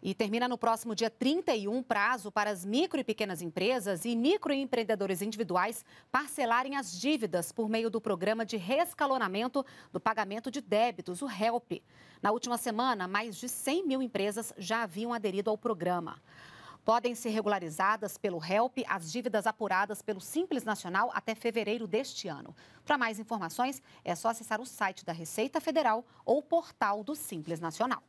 E termina no próximo dia 31 prazo para as micro e pequenas empresas e microempreendedores individuais parcelarem as dívidas por meio do programa de rescalonamento do pagamento de débitos, o HELP. Na última semana, mais de 100 mil empresas já haviam aderido ao programa. Podem ser regularizadas pelo HELP as dívidas apuradas pelo Simples Nacional até fevereiro deste ano. Para mais informações, é só acessar o site da Receita Federal ou o portal do Simples Nacional.